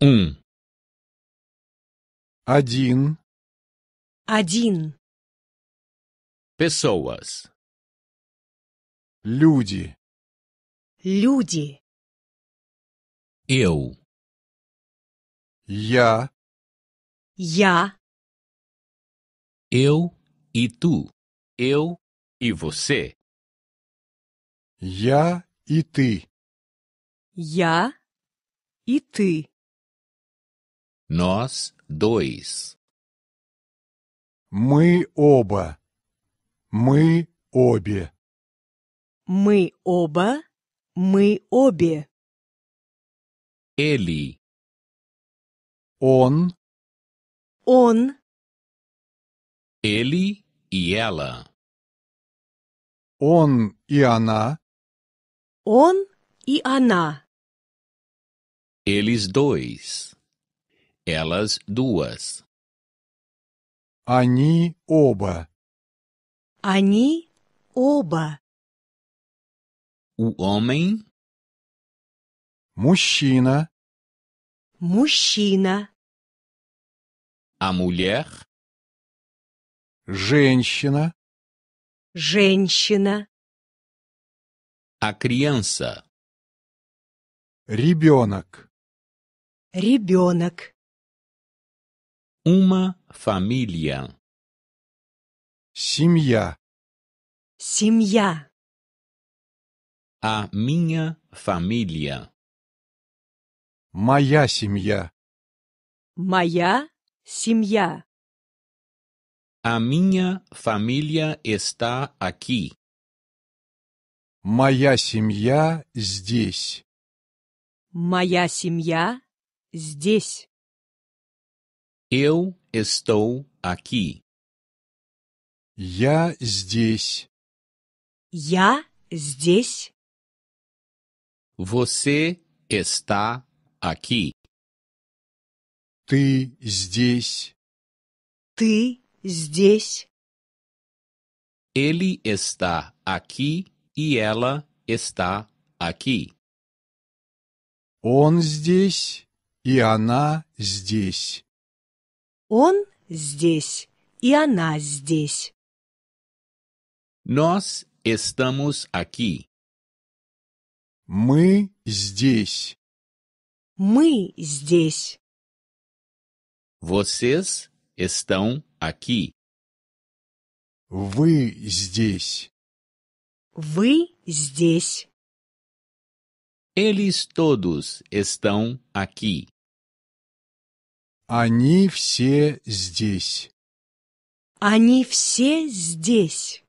un. Один. Один. Pessoas. Люди. Люди. Eu. Я. Я. Eu и ты Eu и você. Я и ты. Я и ты. Нос доис. Мы оба. Мы обе. Мы оба. Мы обе. Эли. Он. Он. Эли и Эла. Он и она. Он и она. Eles dois. Elas duas. Они оба. Они оба. O homem. Мужчина. Мужчина. A mulher. Женщина. Женщина. A criança. Ребенок. Ребенок. Uma família. Семья. Семья. A minha família. Моя семья. Моя семья. A minha família está aqui. Моя семья здесь. Моя семья здесь. Eu estou aqui. Я здесь. Я здесь. Você está aqui. Ты здесь. Ты здесь. Ele está aqui e ela está aqui. Он здесь, и она здесь. Он здесь и она здесь. Nós estamos aqui. Мы здесь. Мы здесь. Vocês estão aqui. Вы здесь. Вы здесь. Eles todos estão aqui. Они все здесь. Они все здесь.